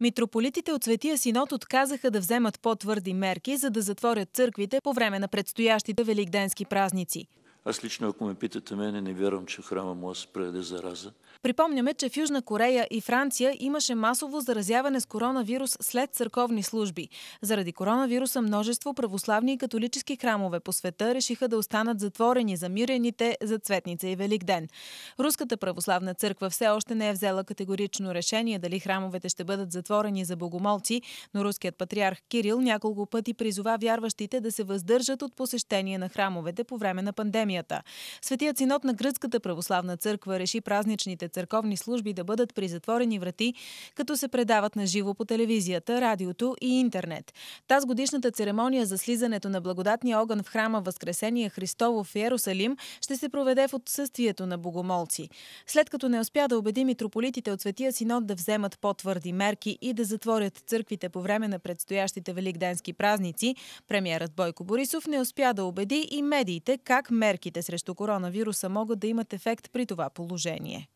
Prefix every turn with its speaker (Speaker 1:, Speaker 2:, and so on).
Speaker 1: Митрополитите от Светия Синод отказаха да вземат по-твърди мерки, за да затворят църквите по време на предстоящите великденски празници.
Speaker 2: Аз лично, ако ме питате мене, не вярвам, че храма му се предаде зараза.
Speaker 1: Припомняме, че в Южна Корея и Франция имаше масово заразяване с коронавирус след църковни служби. Заради коронавируса множество православни и католически храмове по света решиха да останат затворени за мирените за Цветница и Велик ден. Руската православна църква все още не е взела категорично решение дали храмовете ще бъдат затворени за богомолци, но руският патриарх Кирил няколко пъти призова вярващите да се въздържат от посещение на храмовете по време на пандемия пандемията. Светият синод на Гръцката православна църква реши празничните църковни служби да бъдат при затворени врати, като се предават на живо по телевизията, радиото и интернет. Таз годишната церемония за слизането на благодатния огън в храма Възкресение Христово в Иерусалим ще се проведе в отсъствието на богомолци. След като не успя да убеди митрополитите от Светия Синод да вземат по-твърди мерки и да затворят църквите по време на предстоящите великденски празници, премиерът Бойко Борисов не успя да убеди и медиите как мерки мерките срещу коронавируса могат да имат ефект при това положение.